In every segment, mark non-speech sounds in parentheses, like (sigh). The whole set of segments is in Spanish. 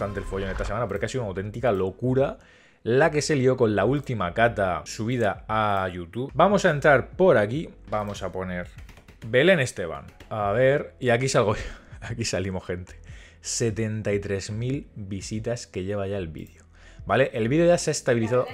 bastante el follón esta semana porque ha sido una auténtica locura la que se lió con la última cata subida a YouTube. Vamos a entrar por aquí, vamos a poner Belén Esteban. A ver, y aquí salgo yo, (laughs) aquí salimos gente. 73.000 visitas que lleva ya el vídeo. ¿Vale? El vídeo ya se ha estabilizado.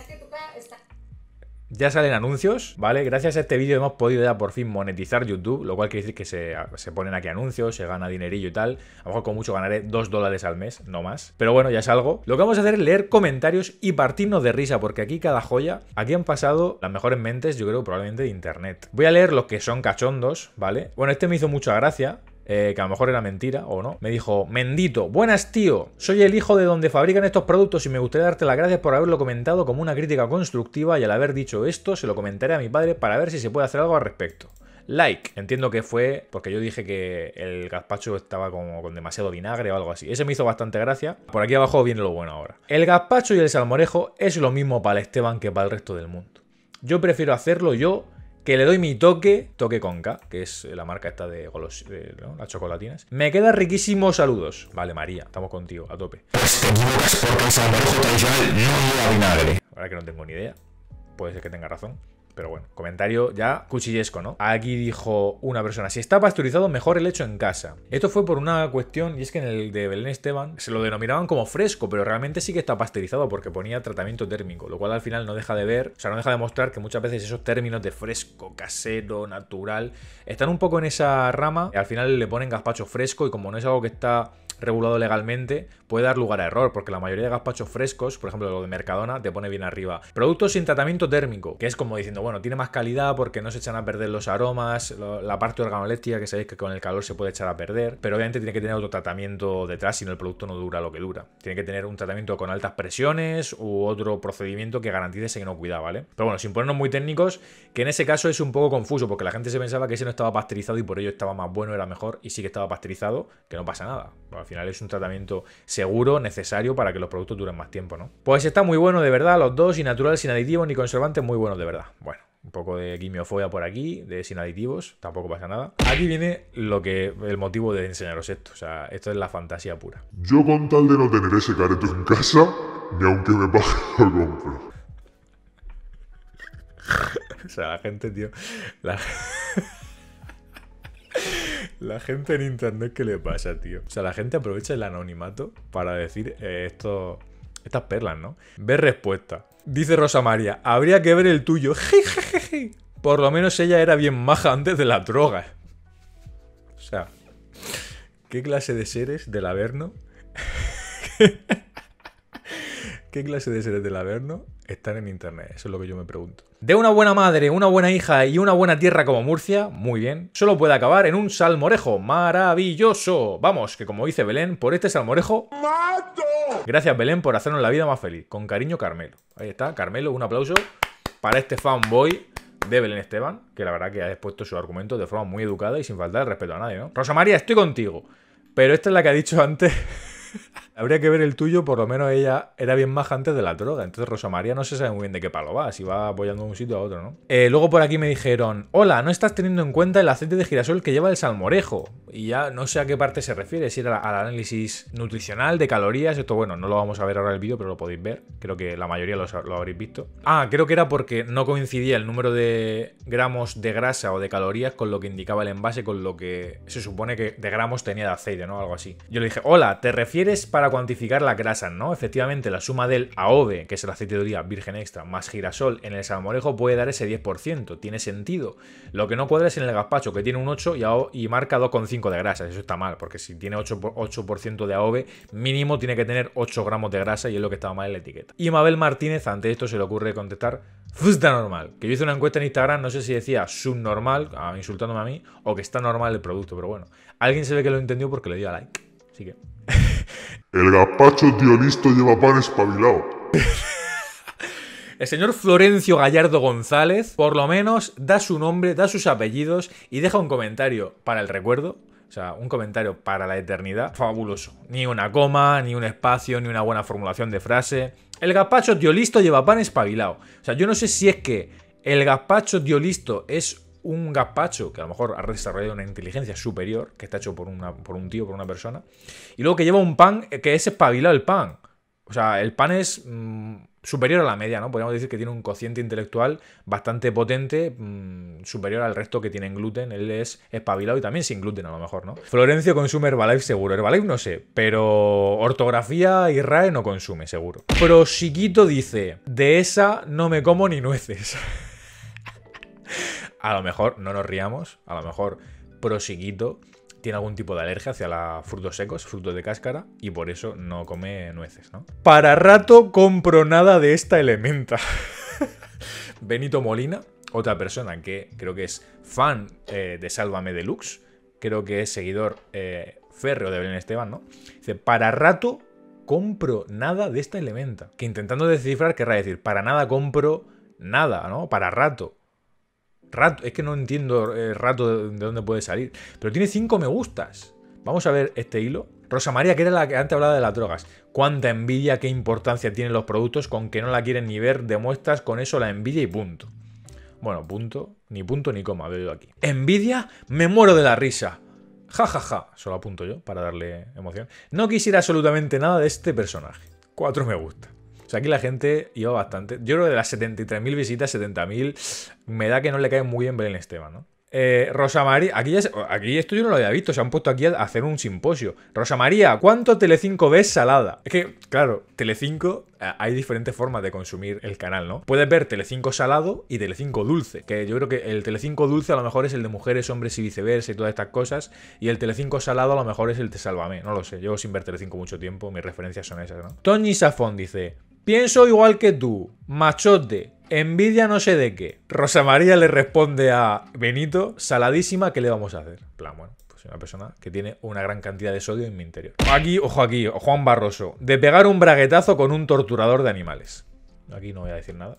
Ya salen anuncios, ¿vale? Gracias a este vídeo hemos podido ya por fin monetizar YouTube, lo cual quiere decir que se, ponen aquí anuncios, se gana dinerillo y tal. A lo mejor con mucho ganaré 2 dólares al mes, no más. Pero bueno, ya es algo. Lo que vamos a hacer es leer comentarios y partirnos de risa, porque aquí cada joya, aquí han pasado las mejores mentes, yo creo, probablemente de internet. Voy a leer los que son cachondos, ¿vale? Bueno, este me hizo mucha gracia, eh, que a lo mejor era mentira o no, me dijo, Mendito, buenas tío, soy el hijo de donde fabrican estos productos y me gustaría darte las gracias por haberlo comentado como una crítica constructiva y al haber dicho esto se lo comentaré a mi padre para ver si se puede hacer algo al respecto. Like, entiendo que fue porque yo dije que el gazpacho estaba como con demasiado vinagre o algo así. Ese me hizo bastante gracia. Por aquí abajo viene lo bueno ahora. El gazpacho y el salmorejo es lo mismo para el Esteban que para el resto del mundo. Yo prefiero hacerlo yo que le doy mi toque, toque con K, que es la marca esta de, golos, las chocolatinas. Me queda riquísimos saludos. Vale, María, estamos contigo, a tope. Ahora que no tengo ni idea, puede ser que tenga razón. Pero bueno, comentario ya cuchillesco, ¿no? Aquí dijo una persona, si está pasteurizado, mejor el hecho en casa. Esto fue por una cuestión, y es que en el de Belén Esteban se lo denominaban como fresco, pero realmente sí que está pasteurizado porque ponía tratamiento térmico, lo cual al final no deja de ver, o sea, no deja de mostrar que muchas veces esos términos de fresco, casero, natural, están un poco en esa rama, y al final le ponen gazpacho fresco y como no es algo que está regulado legalmente puede dar lugar a error, porque la mayoría de gazpachos frescos, por ejemplo lo de Mercadona, te pone bien arriba. Productos sin tratamiento térmico, que es como diciendo, bueno, tiene más calidad porque no se echan a perder los aromas, la parte organoléctrica que sabéis que con el calor se puede echar a perder, pero obviamente tiene que tener otro tratamiento detrás, si no el producto no dura lo que dura. Tiene que tener un tratamiento con altas presiones u otro procedimiento que garantice que no cuida ¿vale? Pero bueno, sin ponernos muy técnicos, que en ese caso es un poco confuso, porque la gente se pensaba que ese no estaba pasteurizado y por ello estaba más bueno, era mejor, y sí que estaba pasteurizado, que no pasa nada al final es un tratamiento seguro, necesario para que los productos duren más tiempo, ¿no? Pues está muy bueno de verdad, los dos, y natural, sin aditivos ni conservantes, muy buenos de verdad. Bueno, un poco de quimiofobia por aquí, de sin aditivos, tampoco pasa nada. Aquí viene lo que el motivo de enseñaros esto, o sea, esto es la fantasía pura. Yo con tal de no tener ese careto en casa, ni aunque me pague (laughs) lo compro. (laughs) o sea, la gente, tío, la la gente en internet, ¿qué le pasa, tío? O sea, la gente aprovecha el anonimato para decir eh, esto, estas perlas, ¿no? Ve respuesta. Dice Rosa María, habría que ver el tuyo. (laughs) Por lo menos ella era bien maja antes de la droga. O sea, ¿qué clase de seres del Averno? (laughs) ¿Qué clase de seres del Averno están en Internet? Eso es lo que yo me pregunto. De una buena madre, una buena hija y una buena tierra como Murcia, muy bien, solo puede acabar en un salmorejo maravilloso. Vamos, que como dice Belén, por este salmorejo... ¡Mato! Gracias Belén por hacernos la vida más feliz. Con cariño, Carmelo. Ahí está, Carmelo, un aplauso para este fanboy de Belén Esteban, que la verdad que ha expuesto su argumento de forma muy educada y sin faltar el respeto a nadie, ¿no? Rosa María, estoy contigo. Pero esta es la que ha dicho antes... (laughs) Habría que ver el tuyo, por lo menos ella era bien maja antes de la droga. Entonces Rosa María no se sabe muy bien de qué palo va, si va apoyando de un sitio a otro, ¿no? Eh, luego por aquí me dijeron, hola, no estás teniendo en cuenta el aceite de girasol que lleva el salmorejo. Y ya no sé a qué parte se refiere, si era al análisis nutricional, de calorías, esto bueno, no lo vamos a ver ahora en el vídeo, pero lo podéis ver. Creo que la mayoría lo, lo habréis visto. Ah, creo que era porque no coincidía el número de gramos de grasa o de calorías con lo que indicaba el envase, con lo que se supone que de gramos tenía de aceite, ¿no? Algo así. Yo le dije, hola, ¿te refieres para cuantificar la grasa, ¿no? Efectivamente, la suma del AOVE, que es el aceite de oliva virgen extra, más girasol en el salmorejo puede dar ese 10%. Tiene sentido. Lo que no cuadra es en el gazpacho, que tiene un 8 y, marca 2,5 de grasa. Eso está mal, porque si tiene 8%, de AOVE, mínimo tiene que tener 8 gramos de grasa y es lo que estaba mal en la etiqueta. Y Mabel Martínez, ante esto, se le ocurre contestar Fusta normal. Que yo hice una encuesta en Instagram, no sé si decía subnormal, ah, insultándome a mí, o que está normal el producto, pero bueno. Alguien se ve que lo entendió porque le dio a like. Así que el gazpacho, diolisto lleva pan espabilado. (laughs) El señor Florencio Gallardo González, por lo menos, da su nombre, da sus apellidos y deja un comentario para el recuerdo. O sea, un comentario para la eternidad. Fabuloso. Ni una coma, ni un espacio, ni una buena formulación de frase. El gazpacho, diolisto lleva pan espabilado. O sea, yo no sé si es que el gazpacho, diolisto es un gazpacho que a lo mejor ha desarrollado una inteligencia superior, que está hecho por, una, por un tío, por una persona, y luego que lleva un pan que es espabilado el pan. O sea, el pan es mm, superior a la media, ¿no? Podríamos decir que tiene un cociente intelectual bastante potente, mm, superior al resto que tienen gluten. Él es espabilado y también sin gluten, a lo mejor, ¿no? Florencio consume Herbalife seguro. Herbalife no sé, pero ortografía y RAE no consume, seguro. Pero Chiquito dice: De esa no me como ni nueces. (laughs) A lo mejor, no nos riamos, a lo mejor Prosiguito tiene algún tipo de alergia hacia los frutos secos, frutos de cáscara, y por eso no come nueces, ¿no? Para rato compro nada de esta elementa. (laughs) Benito Molina, otra persona que creo que es fan eh, de Sálvame Deluxe, creo que es seguidor eh, férreo de Belén Esteban, ¿no? Dice, para rato compro nada de esta elementa. Que intentando descifrar querrá decir, para nada compro nada, ¿no? Para rato es que no entiendo eh, rato de, dónde puede salir. Pero tiene cinco me gustas. Vamos a ver este hilo. Rosa María, que era la que antes hablaba de las drogas. Cuánta envidia, qué importancia tienen los productos con que no la quieren ni ver, demuestras con eso la envidia y punto. Bueno, punto, ni punto ni coma, veo aquí. Envidia, me muero de la risa. Ja, ja, ja, solo apunto yo para darle emoción. No quisiera absolutamente nada de este personaje. Cuatro me gustas o sea, aquí la gente iba bastante. Yo creo que de las 73.000 visitas, 70.000, me da que no le cae muy bien Belén Esteban, ¿no? Eh, Rosa María, aquí, ya, aquí esto yo no lo había visto, se han puesto aquí a hacer un simposio. Rosa María, ¿cuánto Tele5 ves salada? Es que, claro, Telecinco eh, hay diferentes formas de consumir el canal, ¿no? Puedes ver tele Telecinco salado y Telecinco dulce, que yo creo que el Tele5 dulce a lo mejor es el de mujeres, hombres y viceversa y todas estas cosas, y el Tele5 salado a lo mejor es el de Sálvame, no lo sé, llevo sin ver Telecinco mucho tiempo, mis referencias son esas, ¿no? Tony Safón dice, Pienso igual que tú, machote, envidia no sé de qué. Rosa María le responde a Benito, saladísima, ¿qué le vamos a hacer? Plan, bueno, pues una persona que tiene una gran cantidad de sodio en mi interior. Aquí, ojo aquí, Juan Barroso, de pegar un braguetazo con un torturador de animales. Aquí no voy a decir nada.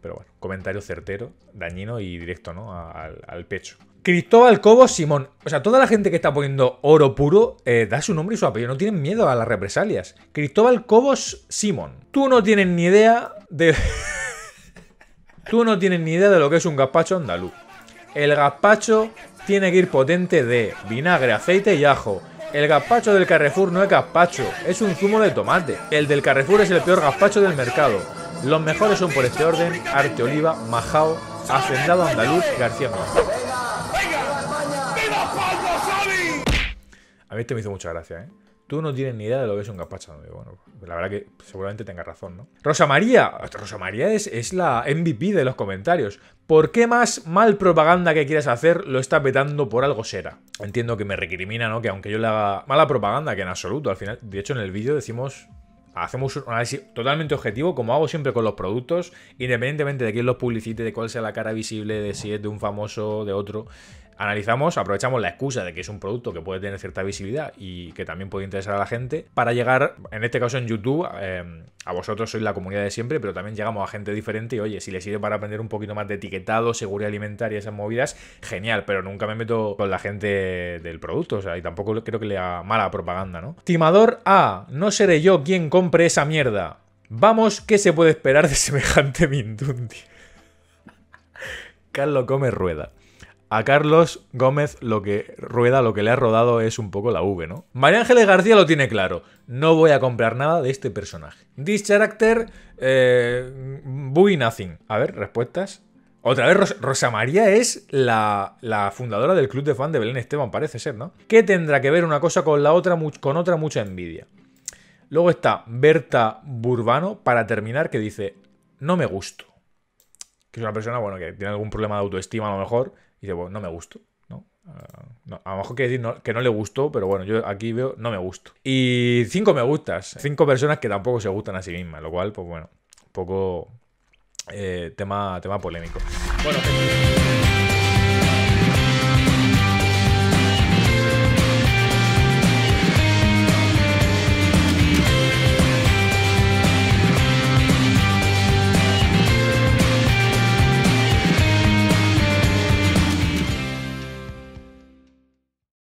Pero bueno, comentario certero, dañino y directo, ¿no? Al, pecho. Cristóbal Cobos Simón. O sea, toda la gente que está poniendo oro puro eh, da su nombre y su apellido. No tienen miedo a las represalias. Cristóbal Cobos Simón. Tú no tienes ni idea de. (laughs) Tú no tienes ni idea de lo que es un gazpacho andaluz. El gazpacho tiene que ir potente de vinagre, aceite y ajo. El gazpacho del Carrefour no es gazpacho, es un zumo de tomate. El del Carrefour es el peor gazpacho del mercado. Los mejores son por este orden, Arte Oliva, Majao, Hacendado Andaluz, García Mora. A mí este me hizo mucha gracia, ¿eh? Tú no tienes ni idea de lo que es un gazpacho. Bueno, la verdad que seguramente tenga razón, ¿no? Rosa María. Rosa María es, es, la MVP de los comentarios. ¿Por qué más mal propaganda que quieras hacer lo está petando por algo será? Entiendo que me recrimina, ¿no? Que aunque yo le haga mala propaganda, que en absoluto, al final. De hecho, en el vídeo decimos hacemos un análisis totalmente objetivo, como hago siempre con los productos, independientemente de quién los publicite, de cuál sea la cara visible, de si es de un famoso, de otro analizamos, aprovechamos la excusa de que es un producto que puede tener cierta visibilidad y que también puede interesar a la gente para llegar, en este caso en YouTube, em, a vosotros sois la comunidad de siempre, pero también llegamos a gente diferente y oye, si les sirve para aprender un poquito más de etiquetado, seguridad alimentaria, esas movidas, genial, pero nunca me meto con la gente del producto, o sea, y tampoco creo que le haga mala propaganda, ¿no? Timador A, no seré yo quien compre esa mierda. Vamos, ¿qué se puede esperar de (laughs) semejante Mindundi? Carlos come Rueda a Carlos Gómez lo que rueda, lo que le ha rodado es un poco la V, ¿no? María Ángeles García lo tiene claro. No voy a comprar nada de este personaje. This character, eh, buy nothing. A ver, respuestas. Otra vez, Rosa María es la, fundadora del club de fan de Belén Esteban, parece ser, ¿no? ¿Qué tendrá que ver una cosa con la otra, con otra mucha envidia? Luego está Berta Burbano, para terminar, que dice, no me gusto. Que es una persona, bueno, que tiene algún problema de autoestima a lo mejor, y dice, bueno, no me gustó. Ah, ¿no? a lo mejor quiere decir que no le gustó, pero bueno, yo aquí veo no me gusto. Y cinco me gustas, cinco personas que tampoco se gustan a sí mismas, lo cual, pues bueno, poco eh, tema, tema polémico. Bueno,